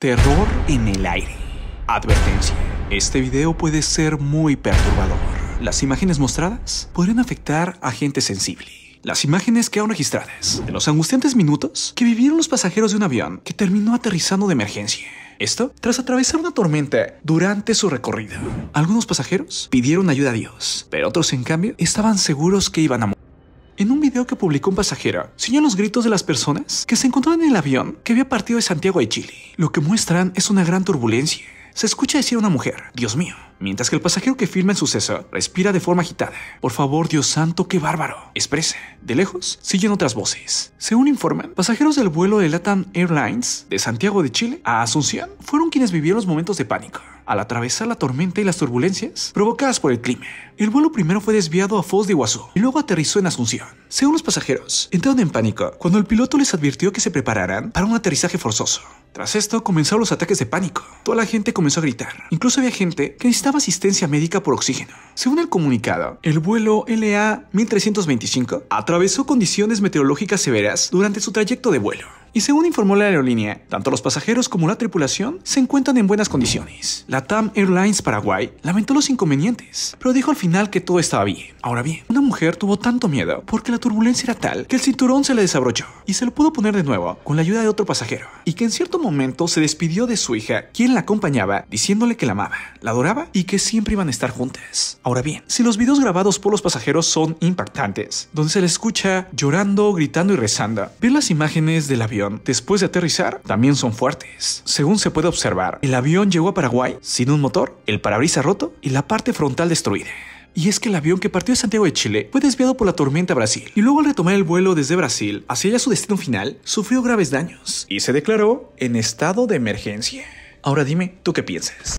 Terror en el aire. Advertencia. Este video puede ser muy perturbador. Las imágenes mostradas podrían afectar a gente sensible. Las imágenes quedan registradas de los angustiantes minutos que vivieron los pasajeros de un avión que terminó aterrizando de emergencia. Esto tras atravesar una tormenta durante su recorrido. Algunos pasajeros pidieron ayuda a Dios, pero otros en cambio estaban seguros que iban a morir en un video que publicó un pasajero, señaló los gritos de las personas que se encontraban en el avión que había partido de Santiago de Chile. Lo que muestran es una gran turbulencia se escucha decir a una mujer, Dios mío, mientras que el pasajero que filma el suceso respira de forma agitada. Por favor, Dios santo, qué bárbaro. Expresa. De lejos, siguen otras voces. Según informan, pasajeros del vuelo de LATAM Airlines de Santiago de Chile a Asunción fueron quienes vivieron los momentos de pánico al atravesar la tormenta y las turbulencias provocadas por el clima. El vuelo primero fue desviado a Foz de Iguazú y luego aterrizó en Asunción. Según los pasajeros, entraron en pánico cuando el piloto les advirtió que se prepararan para un aterrizaje forzoso. Tras esto comenzaron los ataques de pánico. Toda la gente comenzó a gritar. Incluso había gente que necesitaba asistencia médica por oxígeno. Según el comunicado, el vuelo LA 1325 atravesó condiciones meteorológicas severas durante su trayecto de vuelo y según informó la aerolínea, tanto los pasajeros como la tripulación se encuentran en buenas condiciones. La TAM Airlines Paraguay lamentó los inconvenientes, pero dijo al final que todo estaba bien. Ahora bien, una mujer tuvo tanto miedo porque la turbulencia era tal que el cinturón se le desabrochó y se lo pudo poner de nuevo con la ayuda de otro pasajero, y que en cierto momento se despidió de su hija, quien la acompañaba, diciéndole que la amaba, la adoraba y que siempre iban a estar juntas. Ahora bien, si los videos grabados por los pasajeros son impactantes, donde se le escucha llorando, gritando y rezando, ver las imágenes del avión después de aterrizar también son fuertes. Según se puede observar, el avión llegó a Paraguay sin un motor, el parabrisas roto y la parte frontal destruida. Y es que el avión que partió de Santiago de Chile fue desviado por la tormenta a Brasil y luego al retomar el vuelo desde Brasil hacia su destino final sufrió graves daños y se declaró en estado de emergencia. Ahora dime, ¿tú qué piensas?